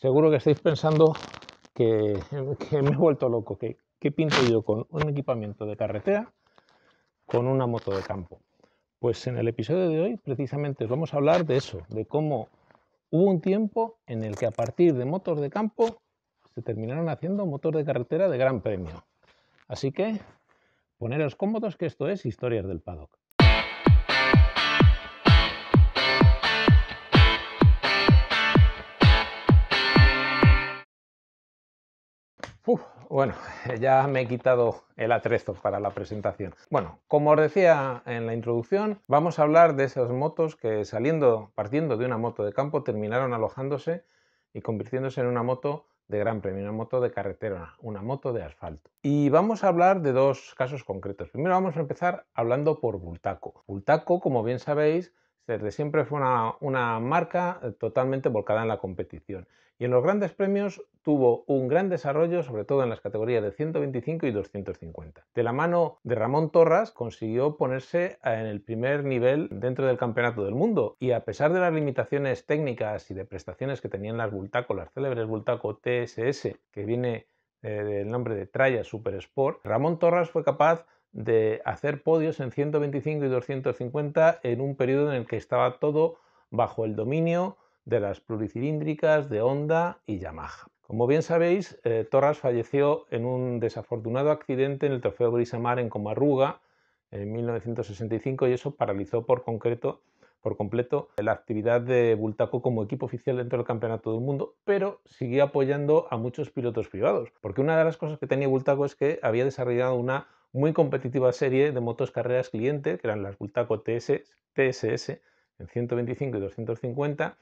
Seguro que estáis pensando que, me he vuelto loco, que qué pinto yo con un equipamiento de carretera con una moto de campo. Pues en el episodio de hoy precisamente os vamos a hablar de eso, de cómo hubo un tiempo en el que a partir de motos de campo se terminaron haciendo motos de carretera de gran premio. Así que poneros cómodos que esto es Historias del Paddock. bueno, ya me he quitado el atrezo para la presentación. Bueno, como os decía en la introducción, vamos a hablar de esas motos que saliendo, partiendo de una moto de campo, terminaron alojándose y convirtiéndose en una moto de gran premio, una moto de carretera, una moto de asfalto. Y vamos a hablar de dos casos concretos. Primero vamos a empezar hablando por Bultaco. Bultaco, como bien sabéis, desde siempre fue una marca totalmente volcada en la competición. Y en los grandes premios tuvo un gran desarrollo, sobre todo en las categorías de 125 y 250. De la mano de Ramón Torras consiguió ponerse en el primer nivel dentro del Campeonato del Mundo y a pesar de las limitaciones técnicas y de prestaciones que tenían las Bultaco, las célebres Bultaco TSS, que viene eh, del nombre de Traya Super Sport, Ramón Torras fue capaz de hacer podios en 125 y 250 en un periodo en el que estaba todo bajo el dominio de las pluricilíndricas, de Honda y Yamaha. Como bien sabéis, Torres eh, Torras falleció en un desafortunado accidente en el Trofeo Mar en Comarruga en 1965 y eso paralizó por, concreto, por completo la actividad de Bultaco como equipo oficial dentro del Campeonato del Mundo, pero siguió apoyando a muchos pilotos privados, porque una de las cosas que tenía Bultaco es que había desarrollado una muy competitiva serie de motos carreras cliente, que eran las Bultaco TS, TSS en 125 y 250,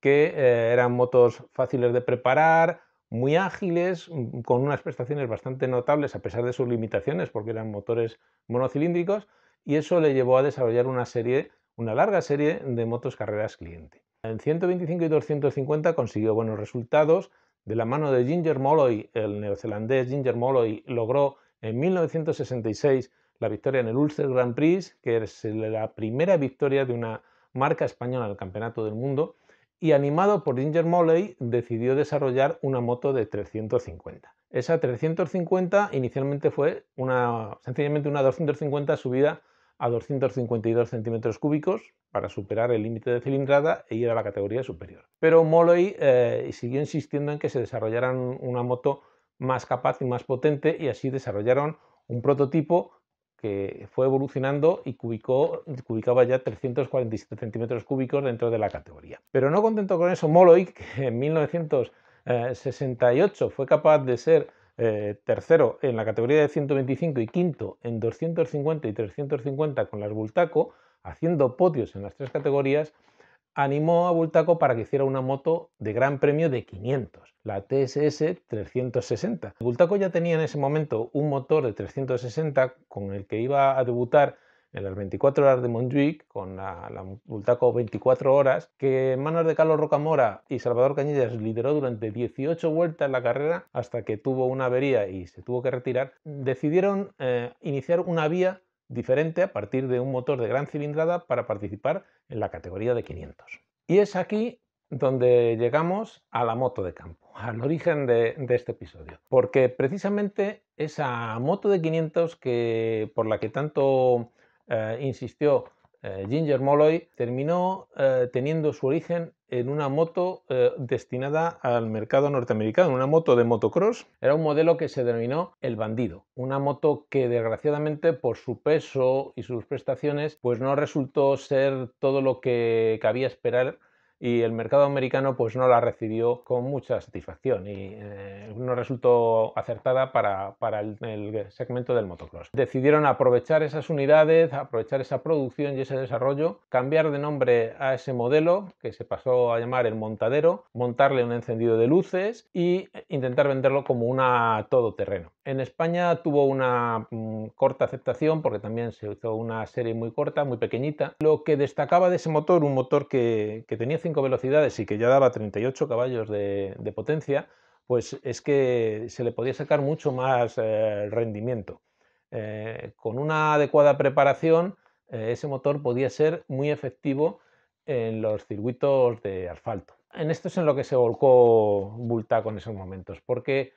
que eh, eran motos fáciles de preparar, muy ágiles, mm, con unas prestaciones bastante notables a pesar de sus limitaciones porque eran motores monocilíndricos y eso le llevó a desarrollar una serie, una larga serie de motos carreras cliente. En 125 y 250 consiguió buenos resultados. De la mano de Ginger Molloy, el neozelandés Ginger Molloy logró en 1966 la victoria en el Ulster Grand Prix, que es la primera victoria de una marca española en el Campeonato del Mundo y animado por Ginger Molley decidió desarrollar una moto de 350. Esa 350 inicialmente fue una, sencillamente una 250 subida a 252 centímetros cúbicos para superar el límite de cilindrada e ir a la categoría superior. Pero Molley eh, siguió insistiendo en que se desarrollaran una moto más capaz y más potente y así desarrollaron un prototipo fue evolucionando y cubicó, cubicaba ya 347 centímetros cúbicos dentro de la categoría. Pero no contento con eso, Moloik, que en 1968 eh, fue capaz de ser eh, tercero en la categoría de 125 y quinto en 250 y 350 con las Bultaco, haciendo podios en las tres categorías, animó a Bultaco para que hiciera una moto de gran premio de 500, la TSS 360. Bultaco ya tenía en ese momento un motor de 360 con el que iba a debutar en las 24 horas de Montjuic con la, Bultaco 24 horas, que en manos de Carlos Rocamora y Salvador Cañillas lideró durante 18 vueltas la carrera hasta que tuvo una avería y se tuvo que retirar, decidieron eh, iniciar una vía diferente a partir de un motor de gran cilindrada para participar en la categoría de 500. Y es aquí donde llegamos a la moto de campo, al origen de, este episodio. Porque precisamente esa moto de 500 que, por la que tanto eh, insistió eh, Ginger Molloy terminó eh, teniendo su origen en una moto eh, destinada al mercado norteamericano, una moto de motocross. Era un modelo que se denominó El Bandido, una moto que desgraciadamente por su peso y sus prestaciones pues no resultó ser todo lo que cabía esperar y el mercado americano pues no la recibió con mucha satisfacción y eh, no resultó acertada para, para el, segmento del motocross. Decidieron aprovechar esas unidades, aprovechar esa producción y ese desarrollo, cambiar de nombre a ese modelo que se pasó a llamar el montadero, montarle un encendido de luces y eh, intentar venderlo como una todoterreno. En España tuvo una mm, corta aceptación porque también se hizo una serie muy corta, muy pequeñita. Lo que destacaba de ese motor, un motor que, que tenía velocidades y que ya daba 38 caballos de, potencia, pues es que se le podía sacar mucho más eh, rendimiento. Eh, con una adecuada preparación, eh, ese motor podía ser muy efectivo en los circuitos de asfalto. En esto es en lo que se volcó Bultaco en esos momentos, porque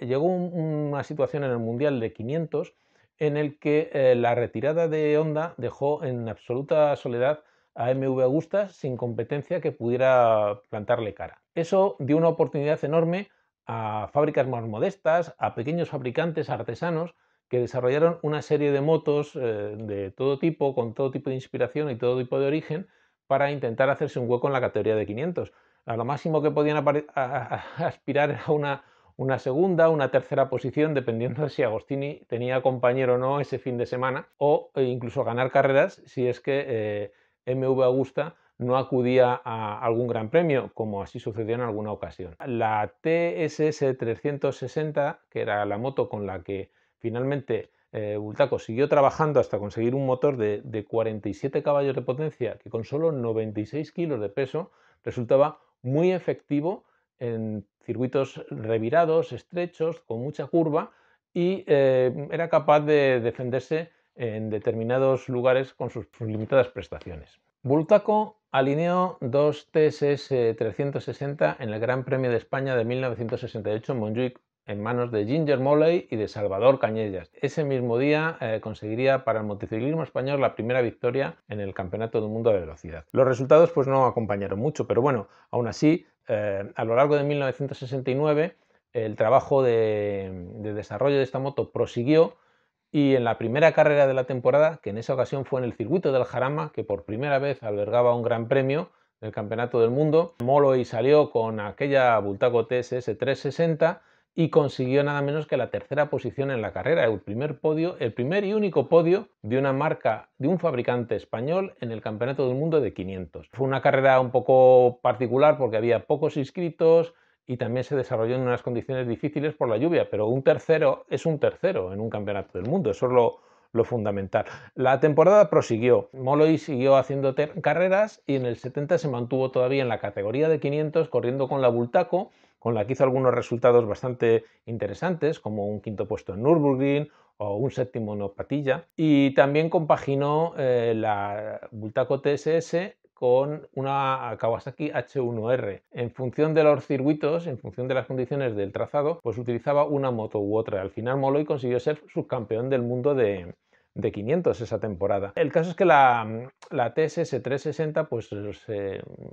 llegó una situación en el Mundial de 500 en el que la retirada de Honda dejó en absoluta soledad a MV gustas, sin competencia que pudiera plantarle cara. Eso dio una oportunidad enorme a fábricas más modestas, a pequeños fabricantes artesanos que desarrollaron una serie de motos eh, de todo tipo, con todo tipo de inspiración y todo tipo de origen, para intentar hacerse un hueco en la categoría de 500. A lo máximo que podían aspirar a una, una segunda, una tercera posición, dependiendo de si Agostini tenía compañero o no ese fin de semana, o eh, incluso ganar carreras si es que eh, MV Augusta no acudía a algún gran premio, como así sucedió en alguna ocasión. La TSS 360, que era la moto con la que finalmente Bultaco eh, siguió trabajando hasta conseguir un motor de, 47 caballos de potencia, que con solo 96 kilos de peso resultaba muy efectivo en circuitos revirados, estrechos, con mucha curva, y eh, era capaz de defenderse en determinados lugares con sus limitadas prestaciones. Bultaco alineó dos TSS-360 en el Gran Premio de España de 1968 en Montjuic en manos de Ginger Moley y de Salvador Cañellas. Ese mismo día eh, conseguiría para el motociclismo español la primera victoria en el Campeonato del Mundo de Velocidad. Los resultados pues no acompañaron mucho, pero bueno, aún así, eh, a lo largo de 1969 el trabajo de desarrollo de esta moto prosiguió y en la primera carrera de la temporada, que en esa ocasión fue en el circuito del Jarama, que por primera vez albergaba un gran premio del Campeonato del Mundo, Molloy salió con aquella Bultaco TSS 360 y consiguió nada menos que la tercera posición en la carrera, el primer podio, el primer y único podio de una marca, de un fabricante español en el Campeonato del Mundo de 500. Fue una carrera un poco particular porque había pocos inscritos, y también se desarrolló en unas condiciones difíciles por la lluvia, pero un tercero es un tercero en un campeonato del mundo, eso es lo, lo fundamental. La temporada prosiguió, Molloy siguió haciendo carreras y en el 70 se mantuvo todavía en la categoría de 500 corriendo con la Bultaco, con la que hizo algunos resultados bastante interesantes, como un quinto puesto en Nürburgring o un séptimo en Opatilla, y también compaginó eh, la Bultaco TSS con una Kawasaki H1R. En función de los circuitos, en función de las condiciones del trazado, pues utilizaba una moto u otra. Al final Molloy consiguió ser subcampeón del mundo de, 500 esa temporada. El caso es que la, TSS 360 pues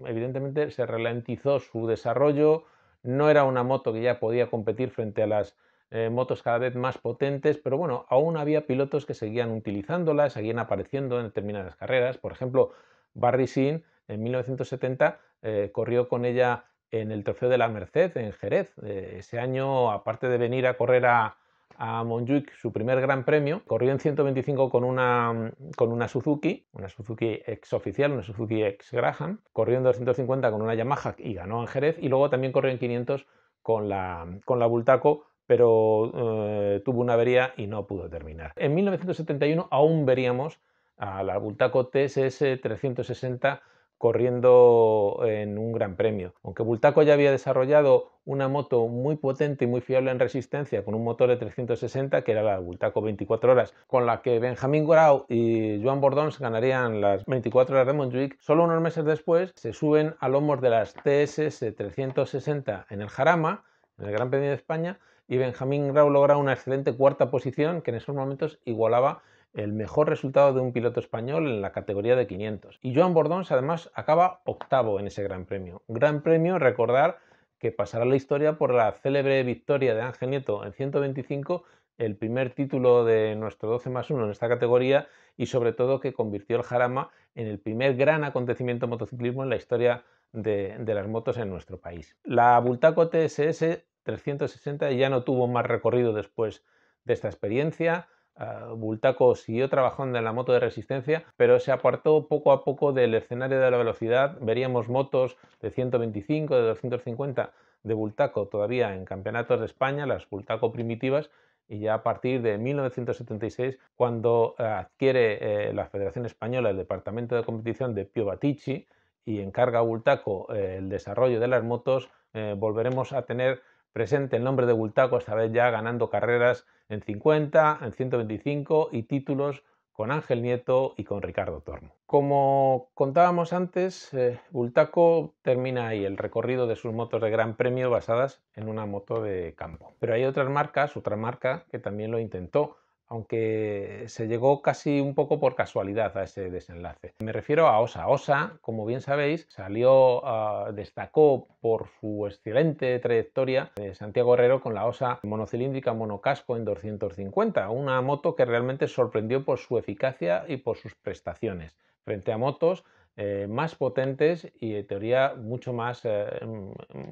evidentemente se ralentizó su desarrollo, no era una moto que ya podía competir frente a las eh, motos cada vez más potentes, pero bueno, aún había pilotos que seguían utilizándola, seguían apareciendo en determinadas carreras. Por ejemplo, Barry Sheen en 1970 eh, corrió con ella en el Trofeo de la Merced en Jerez. Eh, ese año, aparte de venir a correr a, a Montjuic su primer gran premio, corrió en 125 con una, con una Suzuki, una Suzuki ex oficial, una Suzuki ex Graham, corrió en 250 con una Yamaha y ganó en Jerez, y luego también corrió en 500 con la, con la Bultaco, pero eh, tuvo una avería y no pudo terminar. En 1971 aún veríamos a la bultaco TSS 360 corriendo en un gran premio. Aunque Bultaco ya había desarrollado una moto muy potente y muy fiable en resistencia con un motor de 360 que era la Bultaco 24 horas, con la que Benjamín Grau y Joan Bordons ganarían las 24 horas de Montjuic, solo unos meses después se suben a lomos de las TSS 360 en el Jarama, en el Gran Premio de España, y Benjamín Grau logra una excelente cuarta posición que en esos momentos igualaba el mejor resultado de un piloto español en la categoría de 500. Y Joan Bordons además acaba octavo en ese Gran Premio. Gran Premio, recordar que pasará la historia por la célebre victoria de Ángel Nieto en 125, el primer título de nuestro 12 más 1 en esta categoría y sobre todo que convirtió el Jarama en el primer gran acontecimiento motociclismo en la historia de, de las motos en nuestro país. La Bultaco TSS 360 ya no tuvo más recorrido después de esta experiencia. Ah, Bultaco siguió trabajando en la moto de resistencia, pero se apartó poco a poco del escenario de la velocidad. Veríamos motos de 125, de 250 de Bultaco todavía en campeonatos de España, las Bultaco primitivas, y ya a partir de 1976, cuando eh, adquiere eh, la Federación Española el Departamento de Competición de Pio Batichi y encarga a Bultaco eh, el desarrollo de las motos, volveremos a tener presente el nombre de Bultaco, esta vez ya ganando carreras en 50, en 125 y títulos con Ángel Nieto y con Ricardo Tormo. Como contábamos antes, eh, Bultaco termina ahí el recorrido de sus motos de gran premio basadas en una moto de campo. Pero hay otras marcas, otra marca que también lo intentó aunque se llegó casi un poco por casualidad a ese desenlace. Me refiero a OSA. OSA, como bien sabéis, salió, ah, destacó por su excelente trayectoria de Santiago Herrero con la OSA monocilíndrica monocasco en 250, una moto que realmente sorprendió por su eficacia y por sus prestaciones frente a motos eh, más potentes y de teoría mucho más, eh,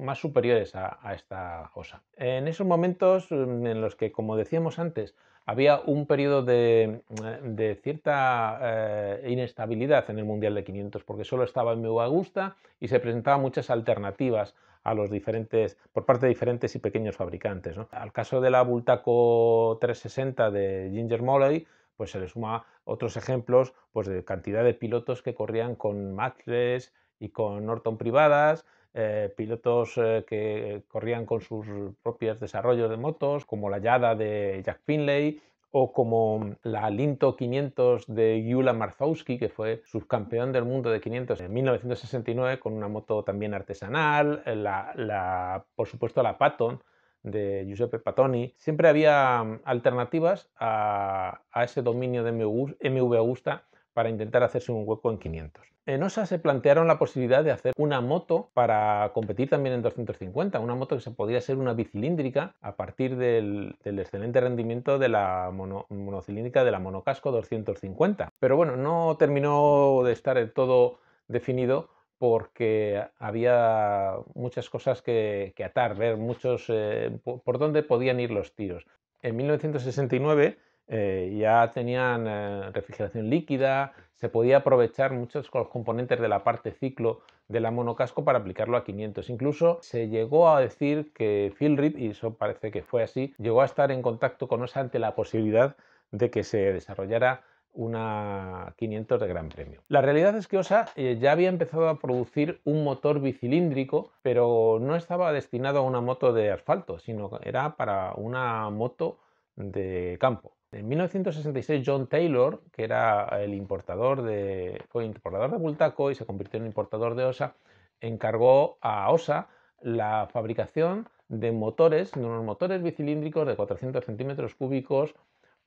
más superiores a esta OSA. En esos momentos mm, en los que, como decíamos antes, había un periodo de, eh, cierta eh, inestabilidad en el Mundial de 500, porque solo estaba en Augusta y se presentaban muchas alternativas a los diferentes, por parte de diferentes y pequeños fabricantes. Al caso de la Bultaco 360 de Ginger Molley, pues se le suma otros ejemplos pues, de cantidad de pilotos que corrían con Matles y con Norton privadas, eh, pilotos eh, que corrían con sus propios desarrollos de motos, como la Yada de Jack Finlay o como la Linto 500 de Yula Marzowski, que fue subcampeón del mundo de 500 en 1969 con una moto también artesanal, eh, la, por supuesto la Patton de Giuseppe Patoni. Siempre había mm, alternativas a, a ese dominio de MV Augusta para intentar hacerse un hueco en 500. En OSA se plantearon la posibilidad de hacer una moto para competir también en 250, una moto que se podría ser una bicilíndrica a partir del, excelente rendimiento de la monocilíndrica de la monocasco 250. Pero bueno, no terminó de estar todo definido porque había muchas cosas que, atar, ver muchos eh, por dónde podían ir los tiros. En 1969 eh, ya tenían eh, refrigeración líquida, se podía aprovechar muchos los componentes de la parte ciclo de la monocasco para aplicarlo a 500. Incluso se llegó a decir que Philrip, y eso parece que fue así, llegó a estar en contacto con OSA ante la posibilidad de que se desarrollara una 500 de gran premio. La realidad es que OSA eh, ya había empezado a producir un motor bicilíndrico, pero no estaba destinado a una moto de asfalto, sino era para una moto de campo. En 1966 John Taylor, que era el importador de, fue importador de Bultaco y se convirtió en importador de OSA, encargó a OSA la fabricación de motores, de unos motores bicilíndricos de 400 centímetros cúbicos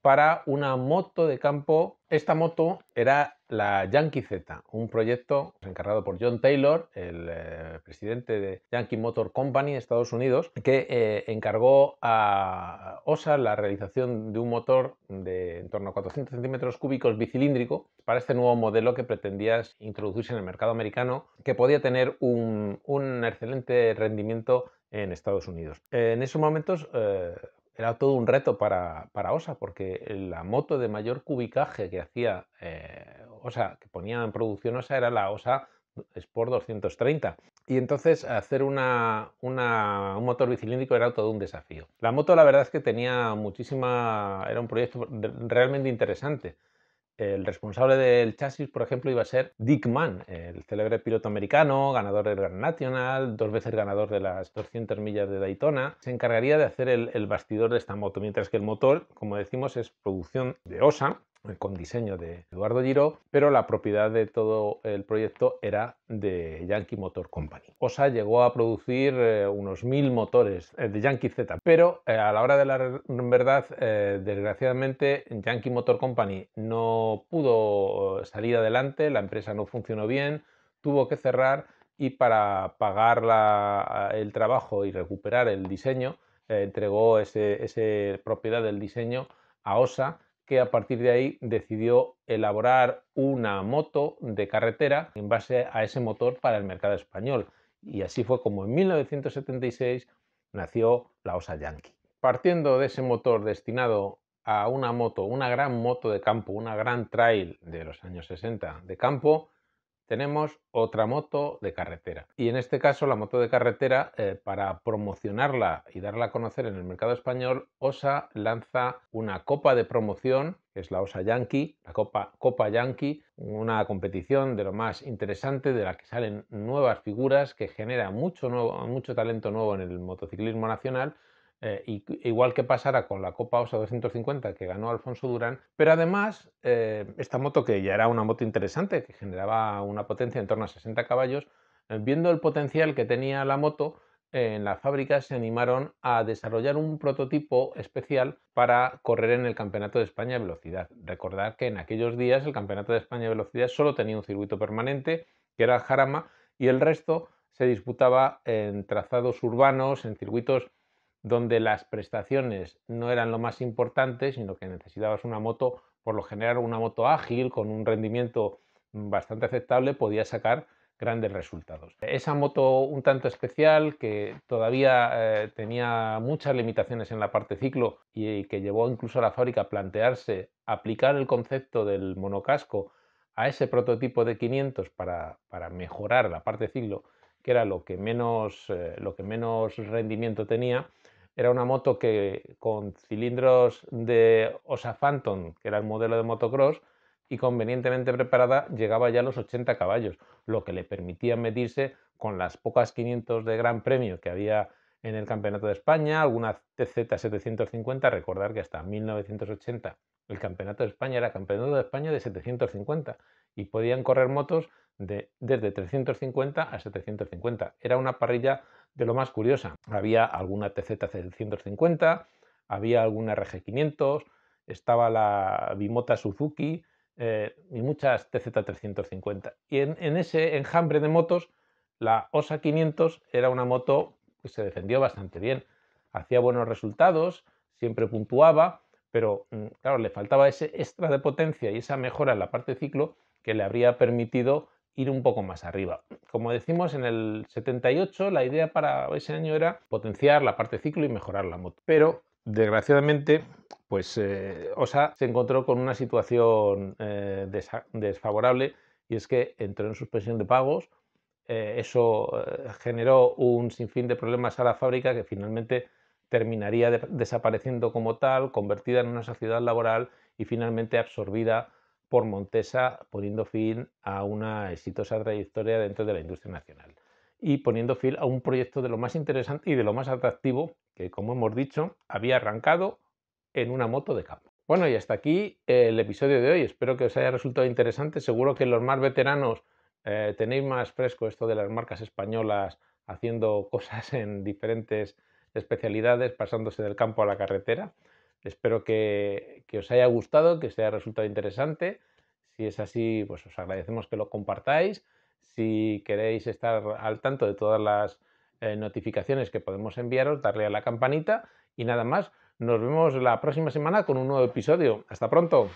para una moto de campo. Esta moto era la Yankee Z, un proyecto encargado por John Taylor, el eh, presidente de Yankee Motor Company de Estados Unidos, que eh, encargó a OSA la realización de un motor de en torno a 400 centímetros cúbicos bicilíndrico para este nuevo modelo que pretendía introducirse en el mercado americano, que podía tener un, excelente rendimiento en Estados Unidos. En esos momentos, eh, era todo un reto para, OSA, porque la moto de mayor cubicaje que hacía eh, OSA, que ponía en producción OSA, era la OSA Sport 230. Y entonces hacer una, un motor bicilíndrico era todo un desafío. La moto la verdad es que tenía muchísima, era un proyecto realmente interesante el responsable del chasis, por ejemplo, iba a ser Dick Mann, el célebre piloto americano, ganador del Grand National, dos veces ganador de las 200 millas de Daytona. Se encargaría de hacer el, el bastidor de esta moto, mientras que el motor, como decimos, es producción de OSA, con diseño de Eduardo Giro, pero la propiedad de todo el proyecto era de Yankee Motor Company. OSA llegó a producir eh, unos mil motores eh, de Yankee Z, pero eh, a la hora de la verdad, desgraciadamente, Yankee Motor Company no pudo salir adelante, la empresa no funcionó bien, tuvo que cerrar y para pagar el trabajo y recuperar el diseño, entregó esa propiedad del diseño a OSA que a partir de ahí decidió elaborar una moto de carretera en base a ese motor para el mercado español. Y así fue como en 1976 nació la Osa Yankee. Partiendo de ese motor destinado a una moto, una gran moto de campo, una gran trail de los años 60 de campo, tenemos otra moto de carretera. Y en este caso, la moto de carretera, eh, para promocionarla y darla a conocer en el mercado español, OSA lanza una copa de promoción, que es la OSA Yankee, la copa, copa Yankee, una competición de lo más interesante, de la que salen nuevas figuras, que genera mucho, mucho talento nuevo en el motociclismo nacional eh, igual que pasara con la Copa OSA 250 que ganó Alfonso Durán, pero además eh, esta moto que ya era una moto interesante, que generaba una potencia en torno a 60 caballos, eh, viendo el potencial que tenía la moto, en la fábrica se animaron a desarrollar un prototipo especial para correr en el Campeonato de España de Velocidad. Recordad que en aquellos días el Campeonato de España de Velocidad solo tenía un circuito permanente, que era el Jarama, y el resto se disputaba en trazados urbanos, en circuitos donde las prestaciones no eran lo más importante, sino que necesitabas una moto, por lo general una moto ágil, con un rendimiento mm, bastante aceptable, podía sacar grandes resultados. Esa moto un tanto especial que todavía eh, tenía muchas limitaciones en la parte ciclo y, que llevó incluso a la fábrica a plantearse aplicar el concepto del monocasco a ese prototipo de 500 para, mejorar la parte ciclo, que era lo que eh, lo que menos rendimiento tenía, era una moto que con cilindros de Osa Phantom, que era el modelo de motocross, y convenientemente preparada llegaba ya a los 80 caballos, lo que le permitía medirse con las pocas 500 de gran premio que había en el Campeonato de España, alguna TZ 750, recordar que hasta 1980 el Campeonato de España era Campeonato de España de 750 y podían correr motos de, desde 350 a 750. Era una parrilla de lo más curiosa. Había alguna tz 350 había alguna RG500, estaba la Bimota Suzuki eh, y muchas TZ350. Y en, ese enjambre de motos, la OSA 500 era una moto que se defendió bastante bien. Hacía buenos resultados, siempre puntuaba, pero mm, claro, le faltaba ese extra de potencia y esa mejora en la parte de ciclo que le habría permitido ir un poco más arriba. Como decimos, en el 78 la idea para ese año era potenciar la parte ciclo y mejorar la moto. Pero desgraciadamente, pues eh, OSA se encontró con una situación eh, desfavorable y es que entró en suspensión de pagos. Eh, eso generó un sinfín de problemas a la fábrica que finalmente terminaría desapareciendo como tal, convertida en una sociedad laboral y finalmente absorbida por Montesa, poniendo fin a una exitosa trayectoria dentro de la industria nacional y poniendo fin a un proyecto de lo más interesante y de lo más atractivo que, como hemos dicho, había arrancado en una moto de campo. Bueno, y hasta aquí el episodio de hoy. Espero que os haya resultado interesante. Seguro que los más veteranos eh, tenéis más fresco esto de las marcas españolas haciendo cosas en diferentes especialidades, pasándose del campo a la carretera. Espero que, os haya gustado, que os haya resultado interesante. Si es así, pues os agradecemos que lo compartáis. Si queréis estar al tanto de todas las eh, notificaciones que podemos enviaros, darle a la campanita y nada más. Nos vemos la próxima semana con un nuevo episodio. Hasta pronto.